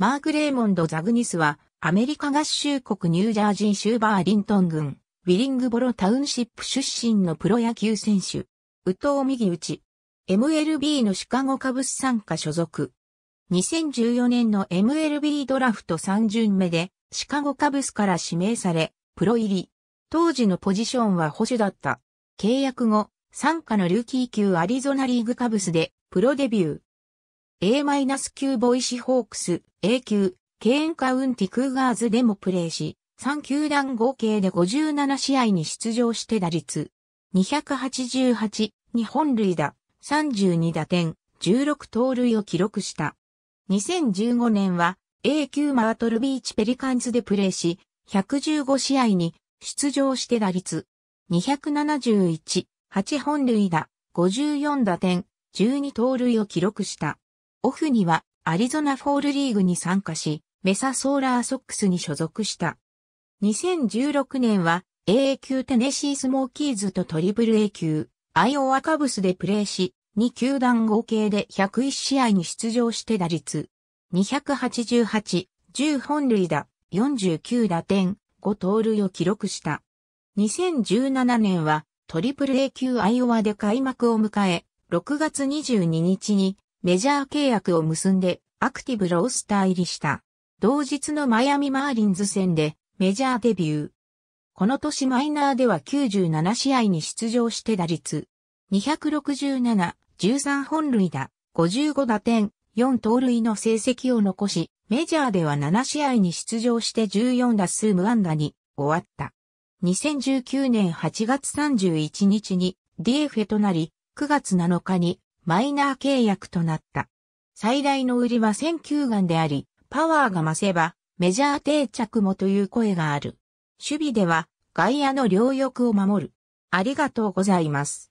マーク・レーモンド・ザグニスは、アメリカ合衆国ニュージャージー州バーリントン郡、ウィリングボロタウンシップ出身のプロ野球選手。宇藤右打ち。MLB のシカゴカブス参加所属。2014年の MLB ドラフト3巡目で、シカゴカブスから指名され、プロ入り。当時のポジションは保守だった。契約後、参加のルーキー級アリゾナリーグカブスで、プロデビュー。A-9 ボイシホークス、A 級、ケーンカウンティクーガーズでもプレーし、3球団合計で57試合に出場して打率、288、日本塁打、32打点、16盗塁を記録した。2015年は A 級マートルビーチペリカンズでプレーし、115試合に出場して打率、271、8本塁打、54打点、12盗塁を記録した。オフにはアリゾナフォールリーグに参加し、メサソーラーソックスに所属した。2016年は AA 級テネシースモーキーズとトリプル A 級、アイオワカブスでプレーし、2球団合計で101試合に出場して打率。288、10本塁打、49打点、5盗塁を記録した。2017年はトリプル A 級アイオワで開幕を迎え、6月22日にメジャー契約を結んでアクティブロースター入りした。同日のマイアミマーリンズ戦でメジャーデビュー。この年マイナーでは97試合に出場して打率267、13本塁打、55打点、4盗塁の成績を残し、メジャーでは7試合に出場して14打数無安打に終わった。2019年8月31日に DF となり、9月7日にマイナー契約となった。最大の売りは選球眼であり、パワーが増せばメジャー定着もという声がある。守備では外野の両翼を守る。ありがとうございます。